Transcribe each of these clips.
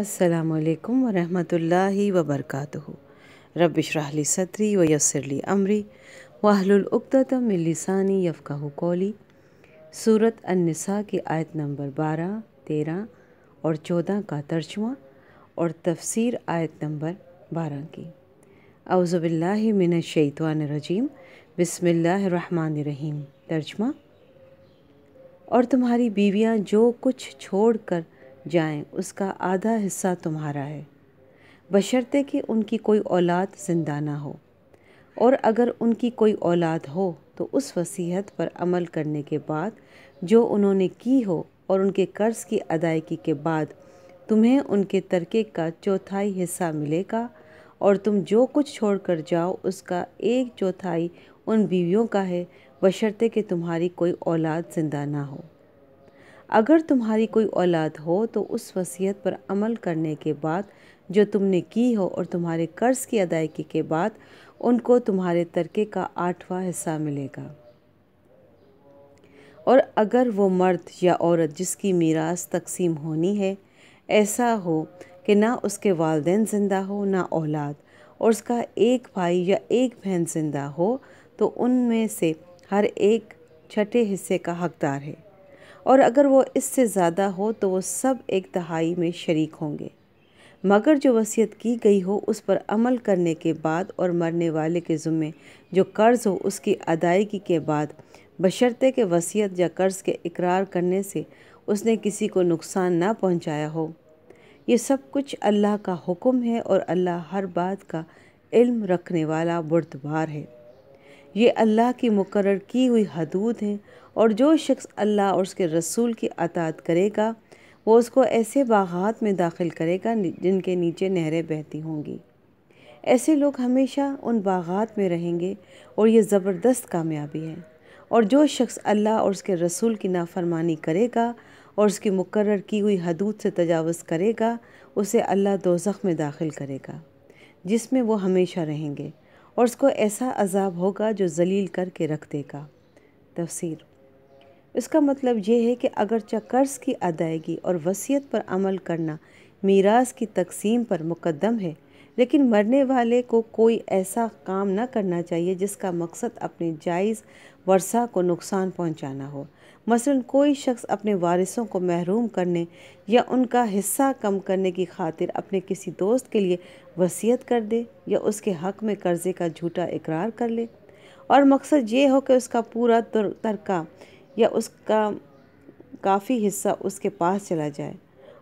असलकम वरहमतुल्लाहि वबरकातुहु रब सतरी व यसरली अमरी वाहलुलुक़तम लिसानी यफ़ाहू कौली सूरत अनसा की आयत नंबर बारह तेरह और चौदह का तर्जुमा और तफसीर आयत नंबर बारह की मिन अवज़बिल्लिमिनशैतवानरजीम रहीम तर्जमा और तुम्हारी बीवियाँ जो कुछ छोड़ कर जाएं उसका आधा हिस्सा तुम्हारा है बशर्ते कि उनकी कोई औलाद जिंदा ना हो और अगर उनकी कोई औलाद हो तो उस वसीहत पर अमल करने के बाद जो उन्होंने की हो और उनके कर्ज की अदायगी के बाद तुम्हें उनके तरके का चौथाई हिस्सा मिलेगा और तुम जो कुछ छोड़ कर जाओ उसका एक चौथाई उन बीवियों का है बशर्ते कि तुम्हारी कोई औलाद जिंदा ना हो अगर तुम्हारी कोई औलाद हो तो उस वसीयत पर अमल करने के बाद जो तुमने की हो और तुम्हारे कर्ज की अदायगी के बाद उनको तुम्हारे तरके का आठवां हिस्सा मिलेगा और अगर वो मर्द या औरत जिसकी मीरास तकसीम होनी है ऐसा हो कि ना उसके वालदेन ज़िंदा हो ना औलाद और उसका एक भाई या एक बहन ज़िंदा हो तो उनमें से हर एक छठे हिस्से का हकदार है और अगर वो इससे ज़्यादा हो तो वो सब एक दहाई में शरीक होंगे मगर जो वसीयत की गई हो उस पर अमल करने के बाद और मरने वाले के ज़ुम्मे जो कर्ज़ हो उसकी अदायगी के बाद बशर्ते के वसीयत या कर्ज़ के इकरार करने से उसने किसी को नुकसान ना पहुंचाया हो ये सब कुछ अल्लाह का हुक्म है और अल्लाह हर बात का इल्म रखने वाला बुरदबार है ये अल्लाह की मुकर की हुई हदूद हैं और जो शख्स अल्लाह और उसके रसूल की अतात करेगा वो उसको ऐसे बागात में दाखिल करेगा जिनके नीचे नहरें बहती होंगी ऐसे लोग हमेशा उन बागात में रहेंगे और ये ज़बरदस्त कामयाबी है और जो शख्स अल्लाह और उसके रसूल की नाफरमानी करेगा और उसकी मुकर की हुई हदूद से तजावज़ करेगा उसे अल्लाह दो में दाखिल करेगा जिसमें वो हमेशा रहेंगे और उसको ऐसा अजाब होगा जो जलील करके रख देगा तफसीर इसका मतलब यह है कि अगर कर्ज़ की अदायगी और वसीयत पर अमल करना मीरास की तकसीम पर मुकदम है लेकिन मरने वाले को कोई ऐसा काम ना करना चाहिए जिसका मकसद अपने जायज़ वर्षा को नुकसान पहुंचाना हो मसलन कोई शख्स अपने वारिसों को महरूम करने या उनका हिस्सा कम करने की खातिर अपने किसी दोस्त के लिए वसीयत कर दे या उसके हक में कर्ज़े का झूठा इकरार कर ले और मकसद ये हो कि उसका पूरा तरका या उसका काफ़ी हिस्सा उसके पास चला जाए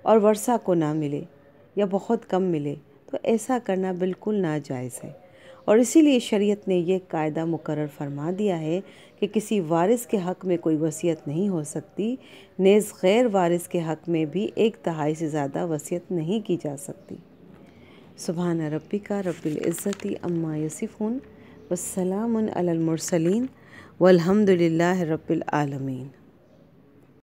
और वर्षा को ना मिले या बहुत कम मिले तो ऐसा करना बिल्कुल नाजायज़ है और इसीलिए शरीयत ने यह कायदा मुकर फरमा दिया है कि किसी वारिस के हक़ में कोई वसीयत नहीं हो सकती नेज़ गैर वारिस के हक़ में भी एक तहाई से ज़्यादा वसीयत नहीं की जा सकती सुबहाना रबी का रबिल्ज़ती अम्मा यसिफ़ून वसलामसलिन वलहमदिल्ला रबालमीन